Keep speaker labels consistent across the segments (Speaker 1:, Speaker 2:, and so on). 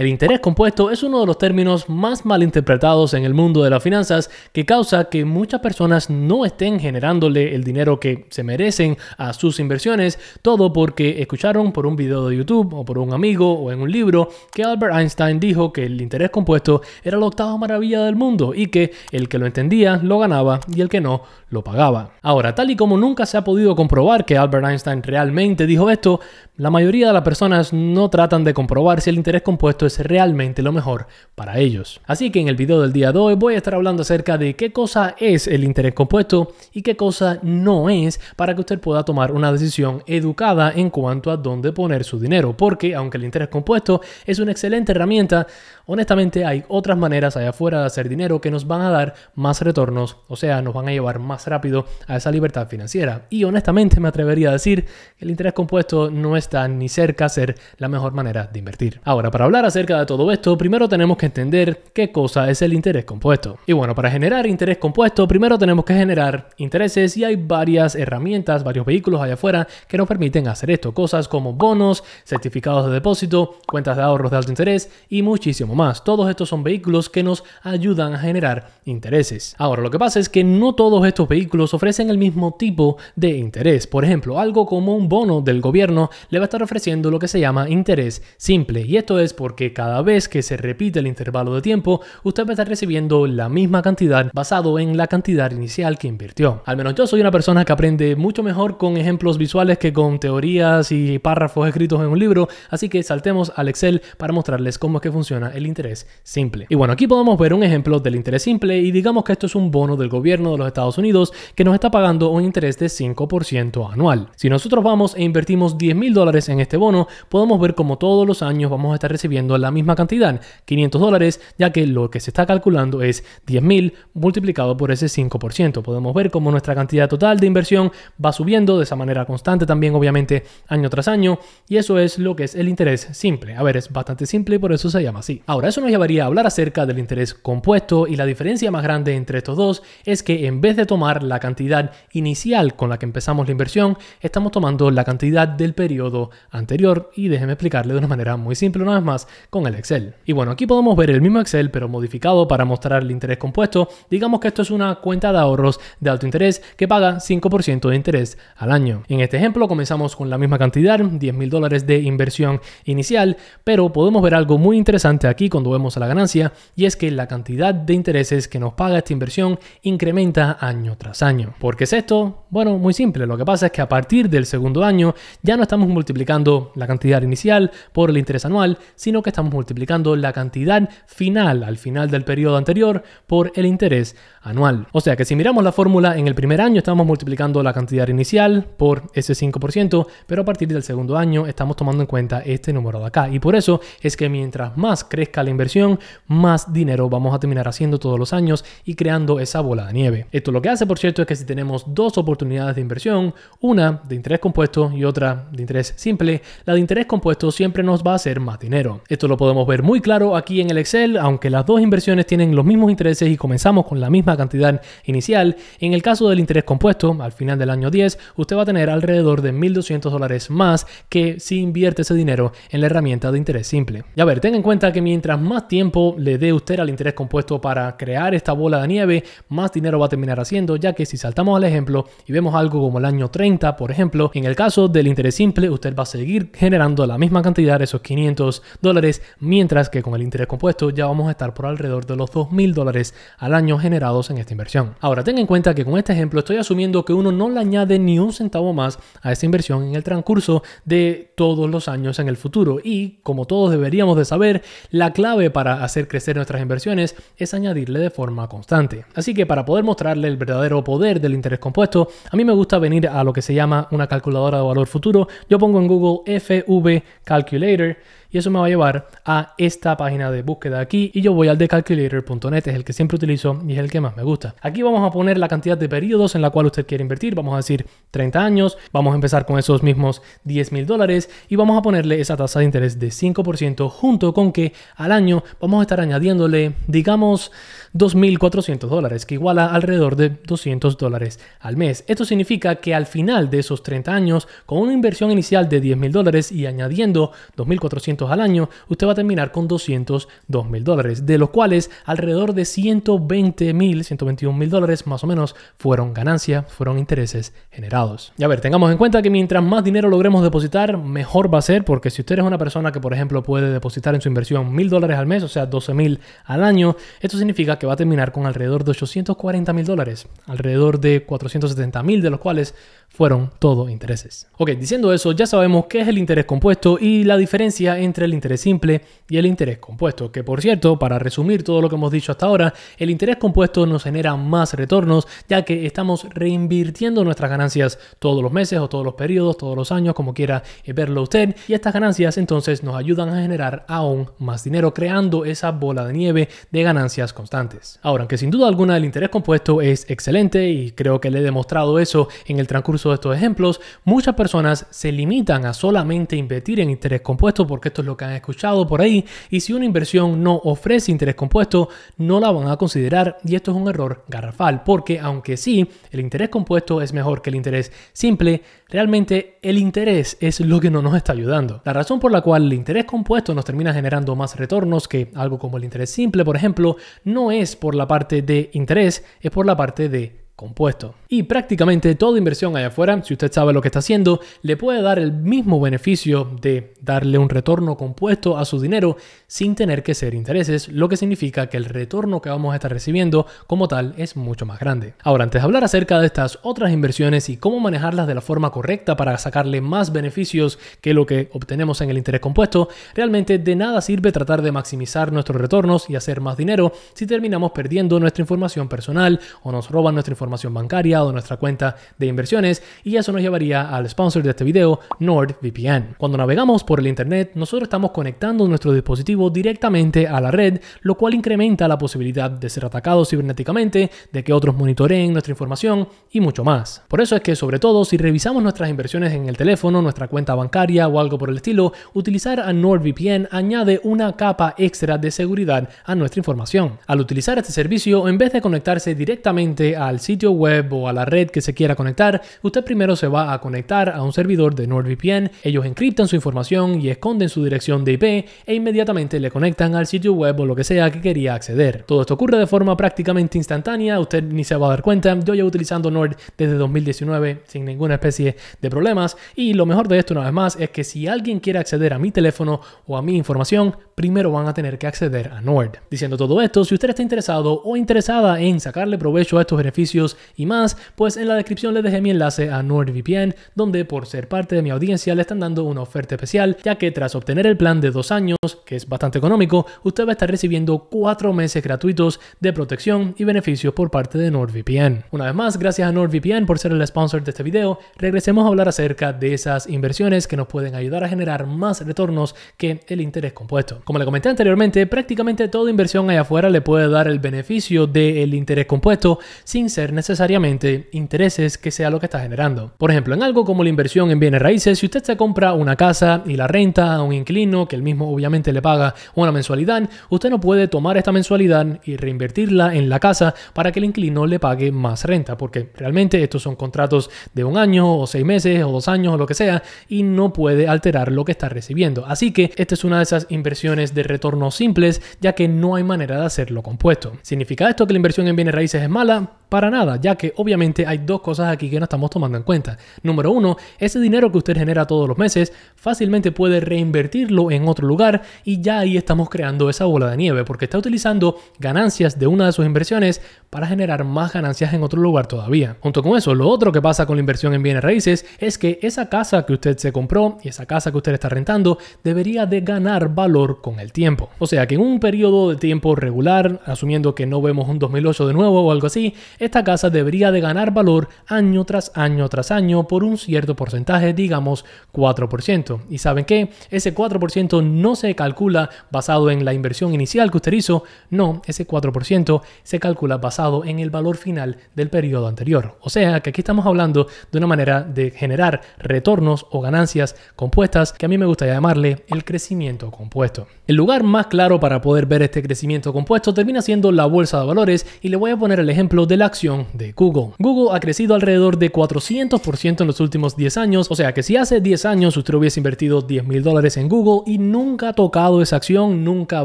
Speaker 1: El interés compuesto es uno de los términos más malinterpretados en el mundo de las finanzas que causa que muchas personas no estén generándole el dinero que se merecen a sus inversiones, todo porque escucharon por un video de YouTube o por un amigo o en un libro que Albert Einstein dijo que el interés compuesto era la octava maravilla del mundo y que el que lo entendía lo ganaba y el que no lo pagaba. Ahora, tal y como nunca se ha podido comprobar que Albert Einstein realmente dijo esto, la mayoría de las personas no tratan de comprobar si el interés compuesto es es realmente lo mejor para ellos. Así que en el video del día de hoy voy a estar hablando acerca de qué cosa es el interés compuesto y qué cosa no es para que usted pueda tomar una decisión educada en cuanto a dónde poner su dinero. Porque aunque el interés compuesto es una excelente herramienta, Honestamente, hay otras maneras allá afuera de hacer dinero que nos van a dar más retornos, o sea, nos van a llevar más rápido a esa libertad financiera. Y honestamente me atrevería a decir que el interés compuesto no está ni cerca a ser la mejor manera de invertir. Ahora, para hablar acerca de todo esto, primero tenemos que entender qué cosa es el interés compuesto. Y bueno, para generar interés compuesto, primero tenemos que generar intereses y hay varias herramientas, varios vehículos allá afuera que nos permiten hacer esto. Cosas como bonos, certificados de depósito, cuentas de ahorros de alto interés y muchísimo más más. Todos estos son vehículos que nos ayudan a generar intereses. Ahora, lo que pasa es que no todos estos vehículos ofrecen el mismo tipo de interés. Por ejemplo, algo como un bono del gobierno le va a estar ofreciendo lo que se llama interés simple. Y esto es porque cada vez que se repite el intervalo de tiempo, usted va a estar recibiendo la misma cantidad basado en la cantidad inicial que invirtió. Al menos yo soy una persona que aprende mucho mejor con ejemplos visuales que con teorías y párrafos escritos en un libro, así que saltemos al Excel para mostrarles cómo es que funciona el interés simple. Y bueno, aquí podemos ver un ejemplo del interés simple y digamos que esto es un bono del gobierno de los Estados Unidos que nos está pagando un interés de 5% anual. Si nosotros vamos e invertimos 10 mil dólares en este bono, podemos ver como todos los años vamos a estar recibiendo la misma cantidad, 500 dólares, ya que lo que se está calculando es 10 mil multiplicado por ese 5%. Podemos ver como nuestra cantidad total de inversión va subiendo de esa manera constante también, obviamente, año tras año, y eso es lo que es el interés simple. A ver, es bastante simple y por eso se llama así. Ahora, eso nos llevaría a hablar acerca del interés compuesto y la diferencia más grande entre estos dos es que en vez de tomar la cantidad inicial con la que empezamos la inversión, estamos tomando la cantidad del periodo anterior y déjeme explicarle de una manera muy simple una vez más con el Excel. Y bueno, aquí podemos ver el mismo Excel pero modificado para mostrar el interés compuesto. Digamos que esto es una cuenta de ahorros de alto interés que paga 5% de interés al año. En este ejemplo comenzamos con la misma cantidad, 10 mil dólares de inversión inicial, pero podemos ver algo muy interesante aquí cuando vemos a la ganancia, y es que la cantidad de intereses que nos paga esta inversión incrementa año tras año. ¿Por qué es esto? Bueno, muy simple, lo que pasa es que a partir del segundo año ya no estamos multiplicando la cantidad inicial por el interés anual, sino que estamos multiplicando la cantidad final al final del periodo anterior por el interés anual. O sea que si miramos la fórmula, en el primer año estamos multiplicando la cantidad inicial por ese 5%, pero a partir del segundo año estamos tomando en cuenta este número de acá. Y por eso es que mientras más crezca crezca la inversión, más dinero vamos a terminar haciendo todos los años y creando esa bola de nieve. Esto lo que hace, por cierto, es que si tenemos dos oportunidades de inversión, una de interés compuesto y otra de interés simple, la de interés compuesto siempre nos va a hacer más dinero. Esto lo podemos ver muy claro aquí en el Excel, aunque las dos inversiones tienen los mismos intereses y comenzamos con la misma cantidad inicial, en el caso del interés compuesto, al final del año 10, usted va a tener alrededor de 1.200 dólares más que si invierte ese dinero en la herramienta de interés simple. Y a ver, ten en cuenta que mi mientras más tiempo le dé usted al interés compuesto para crear esta bola de nieve, más dinero va a terminar haciendo, ya que si saltamos al ejemplo y vemos algo como el año 30, por ejemplo, en el caso del interés simple, usted va a seguir generando la misma cantidad de esos 500 dólares, mientras que con el interés compuesto ya vamos a estar por alrededor de los 2.000 dólares al año generados en esta inversión. Ahora, tenga en cuenta que con este ejemplo estoy asumiendo que uno no le añade ni un centavo más a esta inversión en el transcurso de todos los años en el futuro y, como todos deberíamos de saber, la clave para hacer crecer nuestras inversiones es añadirle de forma constante. Así que para poder mostrarle el verdadero poder del interés compuesto, a mí me gusta venir a lo que se llama una calculadora de valor futuro. Yo pongo en Google FV Calculator y eso me va a llevar a esta página de búsqueda aquí y yo voy al de calculator.net, es el que siempre utilizo y es el que más me gusta. Aquí vamos a poner la cantidad de periodos en la cual usted quiere invertir, vamos a decir 30 años, vamos a empezar con esos mismos 10 mil dólares y vamos a ponerle esa tasa de interés de 5% junto con que al año vamos a estar añadiéndole, digamos, 2.400 dólares, que iguala alrededor de 200 dólares al mes. Esto significa que al final de esos 30 años, con una inversión inicial de 10 mil dólares y añadiendo 2.400 al año, usted va a terminar con 202 mil dólares, de los cuales alrededor de 120 mil, 121 mil dólares más o menos fueron ganancias, fueron intereses generados. Y a ver, tengamos en cuenta que mientras más dinero logremos depositar, mejor va a ser, porque si usted es una persona que, por ejemplo, puede depositar en su inversión mil dólares al mes, o sea, 12 mil al año, esto significa que va a terminar con alrededor de 840 mil dólares, alrededor de 470 mil, de los cuales fueron todo intereses. Ok, diciendo eso, ya sabemos qué es el interés compuesto y la diferencia entre entre el interés simple y el interés compuesto, que por cierto, para resumir todo lo que hemos dicho hasta ahora, el interés compuesto nos genera más retornos ya que estamos reinvirtiendo nuestras ganancias todos los meses o todos los periodos, todos los años, como quiera eh, verlo usted, y estas ganancias entonces nos ayudan a generar aún más dinero, creando esa bola de nieve de ganancias constantes. Ahora, aunque sin duda alguna el interés compuesto es excelente y creo que le he demostrado eso en el transcurso de estos ejemplos, muchas personas se limitan a solamente invertir en interés compuesto porque esto lo que han escuchado por ahí, y si una inversión no ofrece interés compuesto, no la van a considerar y esto es un error garrafal, porque aunque sí, el interés compuesto es mejor que el interés simple, realmente el interés es lo que no nos está ayudando. La razón por la cual el interés compuesto nos termina generando más retornos que algo como el interés simple, por ejemplo, no es por la parte de interés, es por la parte de compuesto. Y prácticamente toda inversión allá afuera, si usted sabe lo que está haciendo, le puede dar el mismo beneficio de darle un retorno compuesto a su dinero sin tener que ser intereses, lo que significa que el retorno que vamos a estar recibiendo como tal es mucho más grande. Ahora, antes de hablar acerca de estas otras inversiones y cómo manejarlas de la forma correcta para sacarle más beneficios que lo que obtenemos en el interés compuesto, realmente de nada sirve tratar de maximizar nuestros retornos y hacer más dinero si terminamos perdiendo nuestra información personal o nos roban nuestra información información bancaria o nuestra cuenta de inversiones y eso nos llevaría al sponsor de este video, NordVPN. Cuando navegamos por el Internet, nosotros estamos conectando nuestro dispositivo directamente a la red, lo cual incrementa la posibilidad de ser atacados cibernéticamente, de que otros monitoreen nuestra información y mucho más. Por eso es que sobre todo si revisamos nuestras inversiones en el teléfono, nuestra cuenta bancaria o algo por el estilo, utilizar a NordVPN añade una capa extra de seguridad a nuestra información. Al utilizar este servicio, en vez de conectarse directamente al sitio web o a la red que se quiera conectar, usted primero se va a conectar a un servidor de NordVPN, ellos encriptan su información y esconden su dirección de IP e inmediatamente le conectan al sitio web o lo que sea que quería acceder. Todo esto ocurre de forma prácticamente instantánea, usted ni se va a dar cuenta, yo llevo utilizando Nord desde 2019 sin ninguna especie de problemas y lo mejor de esto una vez más es que si alguien quiere acceder a mi teléfono o a mi información, primero van a tener que acceder a Nord. Diciendo todo esto, si usted está interesado o interesada en sacarle provecho a estos beneficios, y más, pues en la descripción le dejé mi enlace a NordVPN, donde por ser parte de mi audiencia le están dando una oferta especial, ya que tras obtener el plan de dos años, que es bastante económico, usted va a estar recibiendo cuatro meses gratuitos de protección y beneficios por parte de NordVPN. Una vez más, gracias a NordVPN por ser el sponsor de este video, regresemos a hablar acerca de esas inversiones que nos pueden ayudar a generar más retornos que el interés compuesto. Como le comenté anteriormente, prácticamente toda inversión allá afuera le puede dar el beneficio del interés compuesto sin ser necesariamente intereses que sea lo que está generando. Por ejemplo, en algo como la inversión en bienes raíces, si usted se compra una casa y la renta a un inquilino, que el mismo obviamente le paga una mensualidad, usted no puede tomar esta mensualidad y reinvertirla en la casa para que el inquilino le pague más renta, porque realmente estos son contratos de un año o seis meses o dos años o lo que sea, y no puede alterar lo que está recibiendo. Así que esta es una de esas inversiones de retorno simples, ya que no hay manera de hacerlo compuesto. ¿Significa esto que la inversión en bienes raíces es mala? Para nada, ya que obviamente hay dos cosas aquí que no estamos tomando en cuenta. Número uno, ese dinero que usted genera todos los meses fácilmente puede reinvertirlo en otro lugar y ya ahí estamos creando esa bola de nieve porque está utilizando ganancias de una de sus inversiones para generar más ganancias en otro lugar todavía. Junto con eso, lo otro que pasa con la inversión en bienes raíces es que esa casa que usted se compró y esa casa que usted está rentando debería de ganar valor con el tiempo. O sea que en un periodo de tiempo regular, asumiendo que no vemos un 2008 de nuevo o algo así, esta casa debería de ganar valor año tras año tras año por un cierto porcentaje, digamos 4%. Y saben que ese 4% no se calcula basado en la inversión inicial que usted hizo, no, ese 4% se calcula basado en el valor final del periodo anterior. O sea que aquí estamos hablando de una manera de generar retornos o ganancias compuestas que a mí me gustaría llamarle el crecimiento compuesto. El lugar más claro para poder ver este crecimiento compuesto termina siendo la bolsa de valores y le voy a poner el ejemplo de la acción de Google. Google ha crecido alrededor de 400% en los últimos 10 años, o sea que si hace 10 años usted hubiese invertido 10 mil dólares en Google y nunca ha tocado esa acción, nunca ha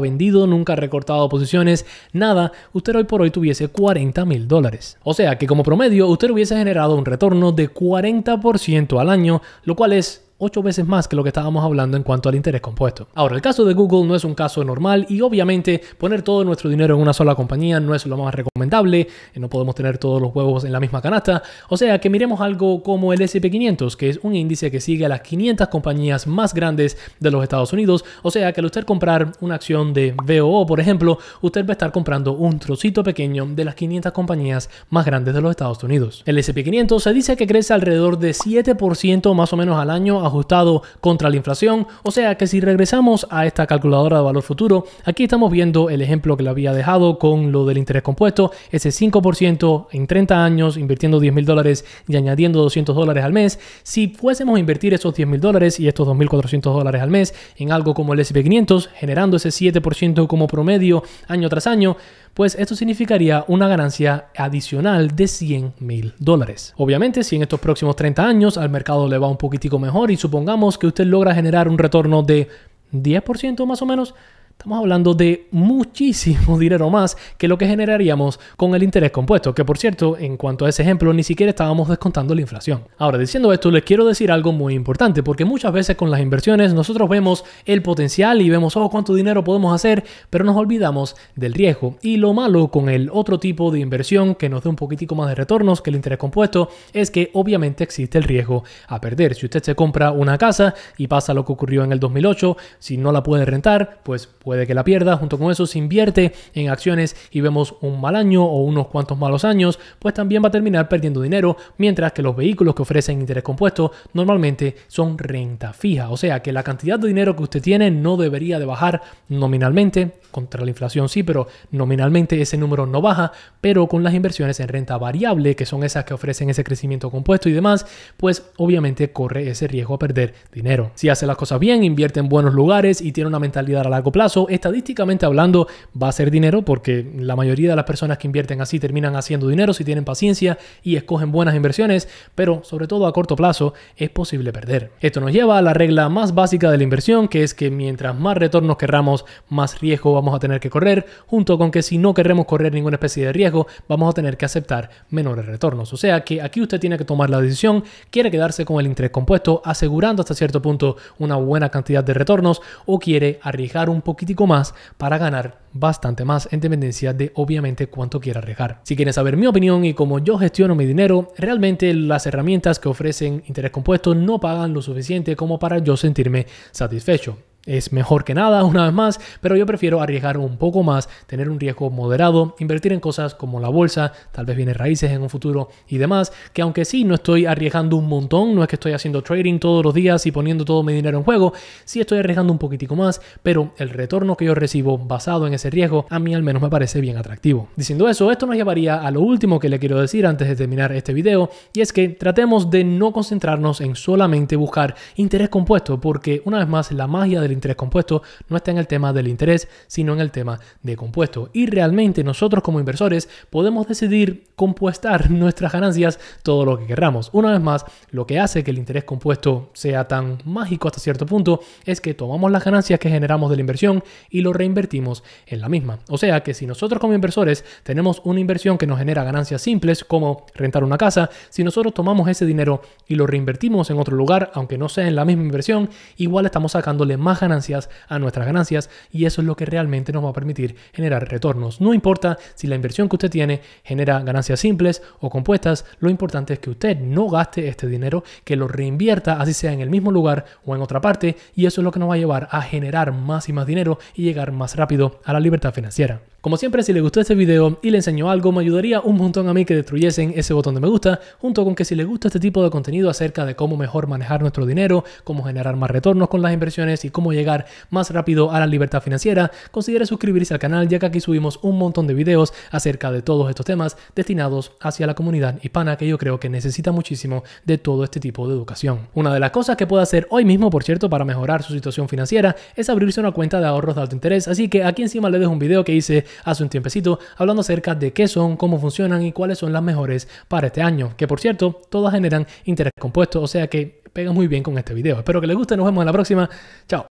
Speaker 1: vendido, nunca ha recortado posiciones, nada, usted hoy por hoy tuviese 40 mil dólares. O sea que como promedio usted hubiese generado un retorno de 40% al año, lo cual es 8 veces más que lo que estábamos hablando en cuanto al interés compuesto. Ahora, el caso de Google no es un caso normal y obviamente poner todo nuestro dinero en una sola compañía no es lo más recomendable, eh, no podemos tener todos los huevos en la misma canasta, o sea que miremos algo como el SP500, que es un índice que sigue a las 500 compañías más grandes de los Estados Unidos, o sea que al usted comprar una acción de VOO, por ejemplo, usted va a estar comprando un trocito pequeño de las 500 compañías más grandes de los Estados Unidos. El SP500 se dice que crece alrededor de 7% más o menos al año ajustado contra la inflación. O sea que si regresamos a esta calculadora de valor futuro, aquí estamos viendo el ejemplo que le había dejado con lo del interés compuesto, ese 5% en 30 años, invirtiendo 10 mil dólares y añadiendo 200 dólares al mes. Si fuésemos a invertir esos 10 mil dólares y estos 2.400 dólares al mes en algo como el SP500, generando ese 7% como promedio año tras año, pues esto significaría una ganancia adicional de 100 mil dólares. Obviamente, si en estos próximos 30 años al mercado le va un poquitico mejor y supongamos que usted logra generar un retorno de 10% más o menos, Estamos hablando de muchísimo dinero más que lo que generaríamos con el interés compuesto, que por cierto, en cuanto a ese ejemplo, ni siquiera estábamos descontando la inflación. Ahora, diciendo esto, les quiero decir algo muy importante, porque muchas veces con las inversiones nosotros vemos el potencial y vemos, oh, cuánto dinero podemos hacer, pero nos olvidamos del riesgo. Y lo malo con el otro tipo de inversión que nos dé un poquitico más de retornos que el interés compuesto es que obviamente existe el riesgo a perder. Si usted se compra una casa y pasa lo que ocurrió en el 2008, si no la puede rentar, pues puede que la pierda. Junto con eso, si invierte en acciones y vemos un mal año o unos cuantos malos años, pues también va a terminar perdiendo dinero, mientras que los vehículos que ofrecen interés compuesto normalmente son renta fija. O sea que la cantidad de dinero que usted tiene no debería de bajar nominalmente, contra la inflación sí, pero nominalmente ese número no baja, pero con las inversiones en renta variable, que son esas que ofrecen ese crecimiento compuesto y demás, pues obviamente corre ese riesgo a perder dinero. Si hace las cosas bien, invierte en buenos lugares y tiene una mentalidad a largo plazo, estadísticamente hablando, va a ser dinero porque la mayoría de las personas que invierten así terminan haciendo dinero si tienen paciencia y escogen buenas inversiones, pero sobre todo a corto plazo es posible perder. Esto nos lleva a la regla más básica de la inversión, que es que mientras más retornos querramos, más riesgo vamos a tener que correr, junto con que si no queremos correr ninguna especie de riesgo, vamos a tener que aceptar menores retornos. O sea que aquí usted tiene que tomar la decisión, quiere quedarse con el interés compuesto, asegurando hasta cierto punto una buena cantidad de retornos, o quiere arriesgar un poquito más para ganar bastante más en dependencia de obviamente cuánto quiera arriesgar. Si quieres saber mi opinión y cómo yo gestiono mi dinero, realmente las herramientas que ofrecen interés compuesto no pagan lo suficiente como para yo sentirme satisfecho es mejor que nada, una vez más, pero yo prefiero arriesgar un poco más, tener un riesgo moderado, invertir en cosas como la bolsa, tal vez viene raíces en un futuro y demás, que aunque sí no estoy arriesgando un montón, no es que estoy haciendo trading todos los días y poniendo todo mi dinero en juego, sí estoy arriesgando un poquitico más, pero el retorno que yo recibo basado en ese riesgo a mí al menos me parece bien atractivo. Diciendo eso, esto nos llevaría a lo último que le quiero decir antes de terminar este video, y es que tratemos de no concentrarnos en solamente buscar interés compuesto, porque una vez más la magia del interés compuesto no está en el tema del interés, sino en el tema de compuesto. Y realmente nosotros como inversores podemos decidir compuestar nuestras ganancias todo lo que querramos. Una vez más, lo que hace que el interés compuesto sea tan mágico hasta cierto punto es que tomamos las ganancias que generamos de la inversión y lo reinvertimos en la misma. O sea que si nosotros como inversores tenemos una inversión que nos genera ganancias simples como rentar una casa, si nosotros tomamos ese dinero y lo reinvertimos en otro lugar, aunque no sea en la misma inversión, igual estamos sacándole más ganancias a nuestras ganancias y eso es lo que realmente nos va a permitir generar retornos. No importa si la inversión que usted tiene genera ganancias simples o compuestas, lo importante es que usted no gaste este dinero, que lo reinvierta así sea en el mismo lugar o en otra parte y eso es lo que nos va a llevar a generar más y más dinero y llegar más rápido a la libertad financiera. Como siempre, si le gustó este video y le enseñó algo, me ayudaría un montón a mí que destruyesen ese botón de me gusta, junto con que si les gusta este tipo de contenido acerca de cómo mejor manejar nuestro dinero, cómo generar más retornos con las inversiones y cómo llegar más rápido a la libertad financiera, considere suscribirse al canal ya que aquí subimos un montón de videos acerca de todos estos temas destinados hacia la comunidad hispana que yo creo que necesita muchísimo de todo este tipo de educación. Una de las cosas que puede hacer hoy mismo, por cierto, para mejorar su situación financiera es abrirse una cuenta de ahorros de alto interés, así que aquí encima le dejo un video que hice hace un tiempecito hablando acerca de qué son, cómo funcionan y cuáles son las mejores para este año, que por cierto, todas generan interés compuesto, o sea que pega muy bien con este video. Espero que les guste, nos vemos en la próxima. Chao.